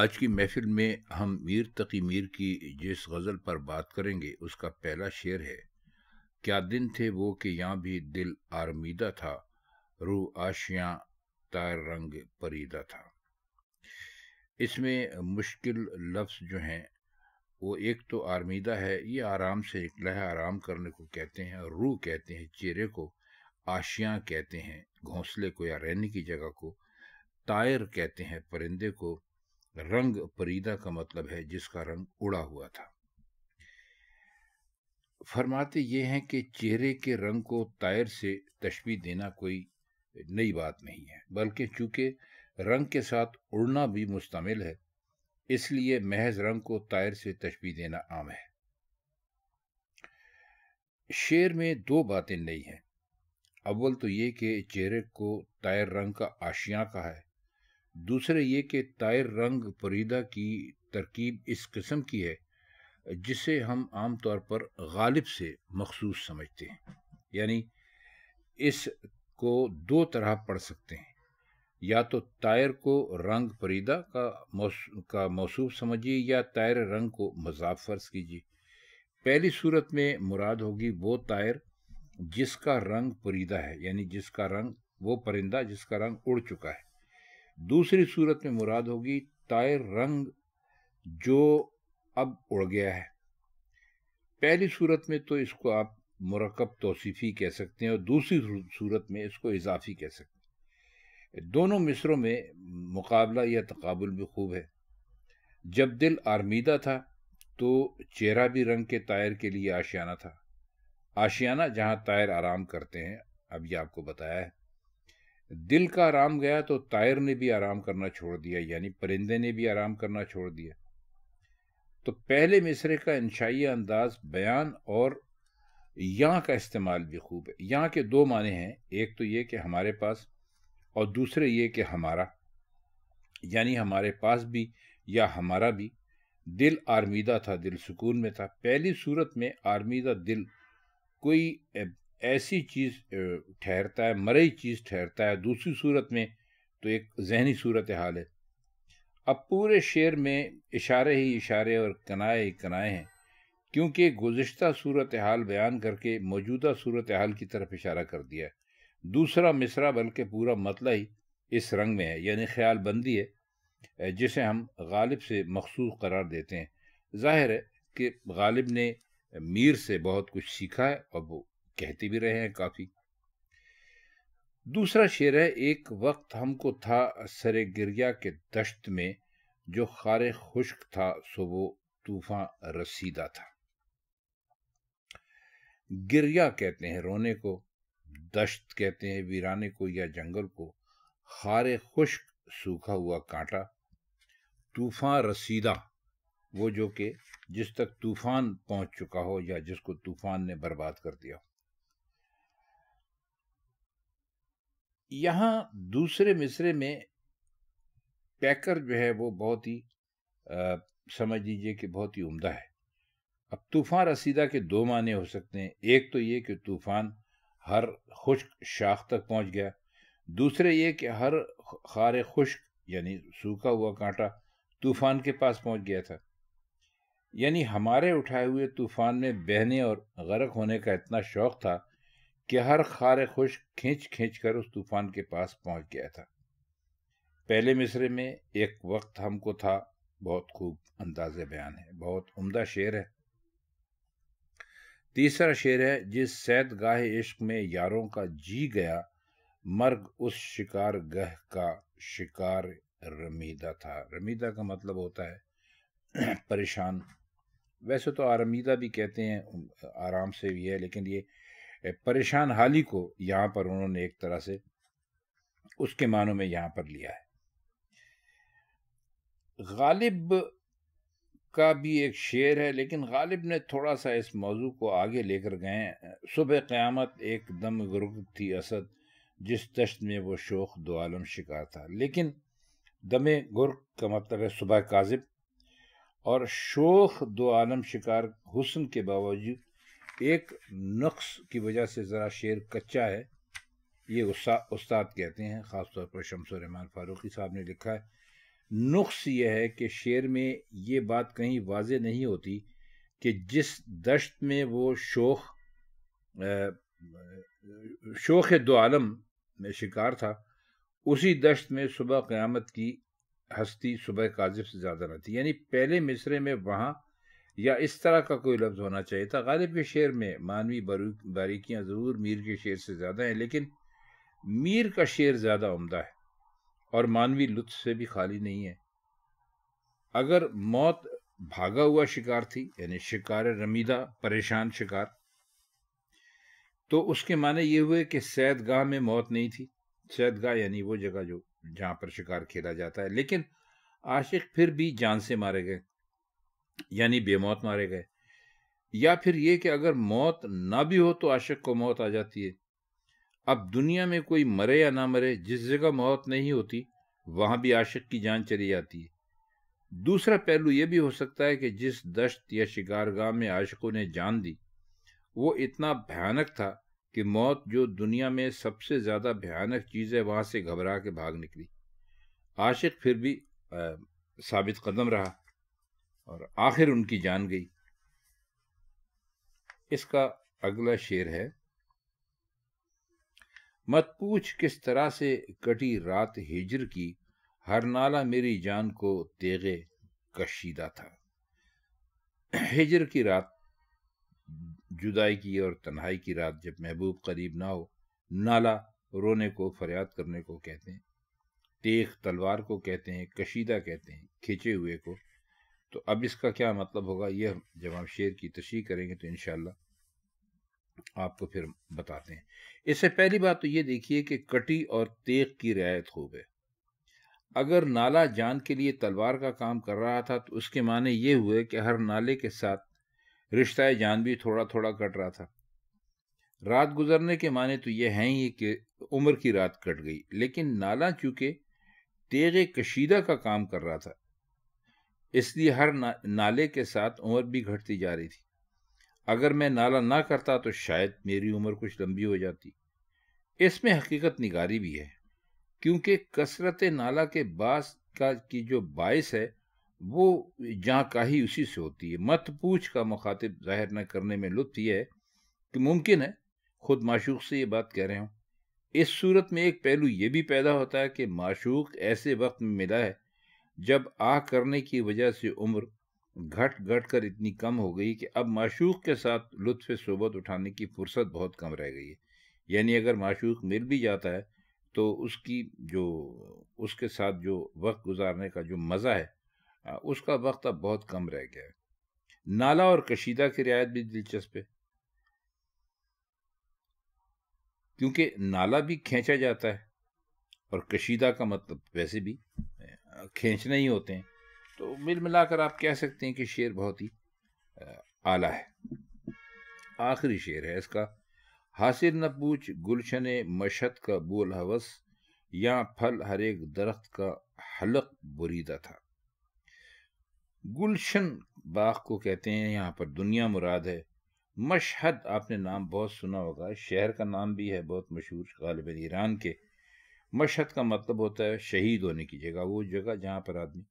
आज की महफिल में हम मीर तकी मीर की जिस गज़ल पर बात करेंगे उसका पहला शेर है क्या दिन थे वो कि यहाँ भी दिल आर्मीदा था रू आशियाँ तार रंग परीदा था इसमें मुश्किल लफ्ज़ जो हैं वो एक तो आर्मीदा है ये आराम से निकला है आराम करने को कहते हैं रू कहते हैं चेहरे को आशियाँ कहते हैं घोंसले को या रहने की जगह को तायर कहते हैं परिंदे को रंग परीदा का मतलब है जिसका रंग उड़ा हुआ था फरमाते ये हैं कि चेहरे के रंग को तायर से तशबी देना कोई नई बात नहीं है बल्कि चूंकि रंग के साथ उड़ना भी मुश्तमिल है इसलिए महज रंग को तायर से तशबी देना आम है शेर में दो बातें नई हैं अव्वल तो ये कि चेहरे को तायर रंग का आशिया का है दूसरे ये कि तायर रंग परिदा की तरकीब इस किस्म की है जिसे हम आम तौर पर गालिब से मखसूस समझते हैं यानी इस को दो तरह पढ़ सकते हैं या तो तायर को रंग परिदा का मौस, का मौसू समझिए या तायर रंग को मजाक फर्ज कीजिए पहली सूरत में मुराद होगी वो तायर जिसका रंग परिदा है यानी जिसका रंग वो परिंदा जिसका रंग उड़ चुका है दूसरी सूरत में मुराद होगी तायर रंग जो अब उड़ गया है पहली सूरत में तो इसको आप मरकब तोसीफ़ी कह सकते हैं और दूसरी सूरत में इसको इजाफी कह सकते हैं दोनों मिसरों में मुकाबला या तकबुल भी खूब है जब दिल आर्मीदा था तो चेहरा भी रंग के तायर के लिए आशियाना था आशियाना जहाँ तायर आराम करते हैं अब ये आपको बताया है दिल का आराम गया तो तायर ने भी आराम करना छोड़ दिया यानी परिंदे ने भी आराम करना छोड़ दिया तो पहले मिसरे का इंशाइया अंदाज बयान और यहाँ का इस्तेमाल भी खूब है यहाँ के दो माने हैं एक तो ये कि हमारे पास और दूसरे ये कि हमारा यानी हमारे पास भी या हमारा भी दिल आर्मीदा था दिल सुकून में था पहली सूरत में आर्मीदा दिल कोई ऐसी चीज़ ठहरता है मरई चीज़ ठहरता है दूसरी सूरत में तो एक जहनी सूरत हाल है अब पूरे शेर में इशारे ही इशारे और कनाए ही कनाए हैं क्योंकि गुज्त सूरत हाल बयान करके मौजूदा सूरत हाल की तरफ इशारा कर दिया है दूसरा मिसरा बल्कि पूरा मतला ही इस रंग में है यानी ख्याल बंदी है जिसे हम गालिब से मखसूस करार देते हैं जाहिर है कि गालिब ने मीर से बहुत कुछ सीखा है और वो कहते भी रहे हैं काफी दूसरा शेर है एक वक्त हमको था सरे गिरिया के दश्त में जो खारे खुश्क था सो वो तूफान रसीदा था गिरिया कहते हैं रोने को दश्त कहते हैं वीराने को या जंगल को खारे खुश्क सूखा हुआ कांटा तूफान रसीदा वो जो कि जिस तक तूफान पहुंच चुका हो या जिसको तूफान ने बर्बाद कर दिया हो यहाँ दूसरे मिसरे में पैकर जो है वो बहुत ही आ, समझ लीजिए कि बहुत ही उम्दा है अब तूफ़ान रसीदा के दो माने हो सकते हैं एक तो ये कि तूफ़ान हर खुश्क शाख तक पहुँच गया दूसरे ये कि हर खार खुश्क यानी सूखा हुआ कांटा तूफ़ान के पास पहुँच गया था यानी हमारे उठाए हुए तूफ़ान में बहने और गर्क होने का इतना शौक़ था कि हर खार खुश खींच खींच कर उस तूफान के पास पहुंच गया था पहले मिसरे में एक वक्त हमको था बहुत खूब अंदाज बयान है बहुत उम्दा शेर है तीसरा शेर है जिस सैद गाह इश्क में यारों का जी गया मर्ग उस शिकार गह का शिकार रमीदा था रमीदा का मतलब होता है परेशान वैसे तो आरमीदा भी कहते हैं आराम से भी है लेकिन ये परेशान हाली को यहाँ पर उन्होंने एक तरह से उसके मानों में यहाँ पर लिया है गालिब का भी एक शेर है लेकिन गालिब ने थोड़ा सा इस मौजू को आगे लेकर गए सुबह क़्यामत एक दम गुरुक थी असद जिस तश्त में वो शोख दो आलम शिकार था लेकिन दम गुर्ग का मतलब है सुबह काजिब और शोख दो आलम शिकार हुसन के बावजूद एक नक्स की वजह से ज़रा शेर कच्चा है ये उस्ताद कहते हैं ख़ासतौर पर शमसर रहमान फारूकी साहब ने लिखा है नुस यह है कि शेर में ये बात कहीं वाज नहीं होती कि जिस दश्त में वो शोख शोख दो आलम में शिकार था उसी दश्त में सुबह क़्यामत की हस्ती सुबह काजिब से ज़्यादा न थी यानी पहले मिसरे में वहाँ या इस तरह का कोई लफ्ज़ होना चाहिए था गालिब के शेर में मानवी बारीकियाँ ज़रूर मीर के शेर से ज़्यादा हैं लेकिन मीर का शेर ज़्यादा उमदा है और मानवी लुत्फ से भी खाली नहीं है अगर मौत भागा हुआ शिकार थी यानी शिकार रमीदा परेशान शिकार तो उसके माने ये हुए कि सैदगाह में मौत नहीं थी सैदगाह यानी वो जगह जो जहाँ पर शिकार खेला जाता है लेकिन आशिक फिर भी जान से मारे गए यानी बेमौत मारे गए या फिर ये कि अगर मौत ना भी हो तो आशिक को मौत आ जाती है अब दुनिया में कोई मरे या ना मरे जिस जगह मौत नहीं होती वहां भी आशिक की जान चली जाती है दूसरा पहलू यह भी हो सकता है कि जिस दश्त या शिकारगाह में आशिकों ने जान दी वो इतना भयानक था कि मौत जो दुनिया में सबसे ज़्यादा भयानक चीज़ है वहाँ से घबरा के भाग निकली आशिक फिर भी आ, साबित कदम रहा और आखिर उनकी जान गई इसका अगला शेर है मत पूछ किस तरह से कटी रात हिजर की हर नाला मेरी जान को तेगे कशीदा था हिजर की रात जुदाई की और तन्हाई की रात जब महबूब करीब ना हो नाला रोने को फरियाद करने को कहते हैं तेख तलवार को कहते हैं कशीदा कहते हैं खींचे हुए को तो अब इसका क्या मतलब होगा यह जब आप शेर की तशी करेंगे तो इन आपको फिर बताते हैं इससे पहली बात तो ये देखिए कि कटी और तेग की रियायत खूब है अगर नाला जान के लिए तलवार का काम कर रहा था तो उसके माने ये हुए कि हर नाले के साथ रिश्ता जान भी थोड़ा थोड़ा कट रहा था रात गुजरने के माने तो ये हैं ही कि उम्र की रात कट गई लेकिन नाला चूँकि तेग कशीदा का काम कर रहा था इसलिए हर ना, नाले के साथ उम्र भी घटती जा रही थी अगर मैं नाला ना करता तो शायद मेरी उम्र कुछ लंबी हो जाती इसमें हकीकत निगारी भी है क्योंकि कसरत नाला के बास का की जो बायस है वो का ही उसी से होती है मत पूछ का मुखातिब जाहिर न करने में लुत्फ यह है कि मुमकिन है खुद माशूक से ये बात कह रहे हूँ इस सूरत में एक पहलू ये भी पैदा होता है कि माशूक ऐसे वक्त में मिला है जब आ करने की वजह से उम्र घट घट कर इतनी कम हो गई कि अब माशूक के साथ लुत्फ सोबत उठाने की फुर्सत बहुत कम रह गई है यानी अगर माशूक मिल भी जाता है तो उसकी जो उसके साथ जो वक्त गुजारने का जो मज़ा है उसका वक्त अब बहुत कम रह गया है नाला और कशीदा की रियायत भी दिलचस्प है क्योंकि नाला भी खींचा जाता है और कशीदा का मतलब वैसे भी खींचने ही होते हैं तो मिल मिलाकर आप कह सकते हैं कि शेर बहुत ही आला है आखिरी शेर है इसका हासिर न पूछ गुलशन मशत का बोल हवस या फल हर एक दरख्त का हलक बुरीदा था गुलशन बाग को कहते हैं यहाँ पर दुनिया मुराद है मशहद आपने नाम बहुत सुना होगा शहर का नाम भी है बहुत मशहूर गालिब ईरान के मशहद का मतलब होता है शहीद होने की जगह वो जगह जहाँ पर आदमी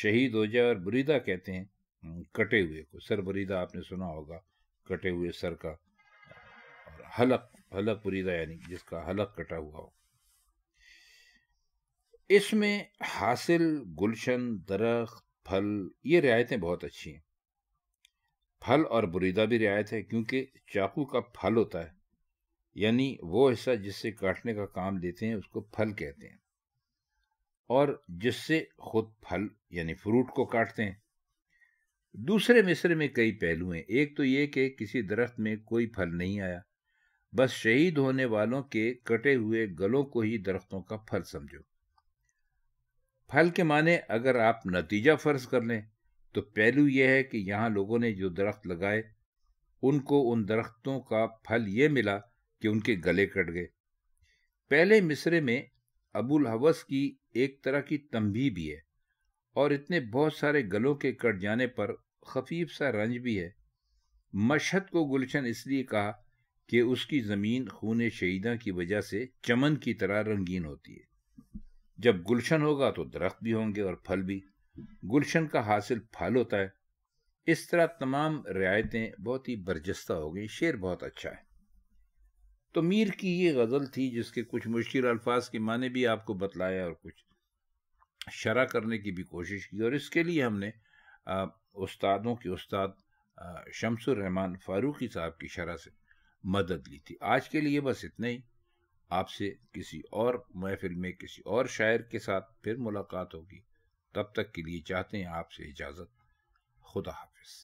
शहीद हो जाए और बुरीदा कहते हैं कटे हुए को सर बुरीदा आपने सुना होगा कटे हुए सर का और हलक हलक बुरीदा यानी जिसका हलक कटा हुआ हो इसमें हासिल गुलशन दरख्त फल ये रियायतें बहुत अच्छी हैं फल और बुरीदा भी रियायत है क्योंकि चाकू का फल होता है यानी वो हिस्सा जिससे काटने का काम लेते हैं उसको फल कहते हैं और जिससे खुद फल यानी फ्रूट को काटते हैं दूसरे मिस्र में कई पहलू हैं एक तो ये कि किसी दरख्त में कोई फल नहीं आया बस शहीद होने वालों के कटे हुए गलों को ही दरख्तों का फल समझो फल के माने अगर आप नतीजा फर्ज कर लें तो पहलू यह है कि यहाँ लोगों ने जो दरख्त लगाए उनको उन दरख्तों का फल ये मिला कि उनके गले कट गए पहले मिसरे में अबुल हवस की एक तरह की तंबी भी है और इतने बहुत सारे गलों के कट जाने पर खफीफ सा रंज भी है मशहद को गुलशन इसलिए कहा कि उसकी ज़मीन खून शहीदा की वजह से चमन की तरह रंगीन होती है जब गुलशन होगा तो दरख्त भी होंगे और फल भी गुलशन का हासिल फल होता है इस तरह तमाम रियायतें बहुत ही बर्जस्ता हो गई शेर बहुत अच्छा है तो मीर की ये गज़ल थी जिसके कुछ मुश्किल अल्फाज के माने भी आपको बतलाया और कुछ शरा करने की भी कोशिश की और इसके लिए हमने उस्तादों के उस्ताद रहमान फारूकी साहब की शरह से मदद ली थी आज के लिए बस इतना ही आपसे किसी और महफिल में किसी और शायर के साथ फिर मुलाकात होगी तब तक के लिए चाहते हैं आपसे इजाज़त खुदा हाफिज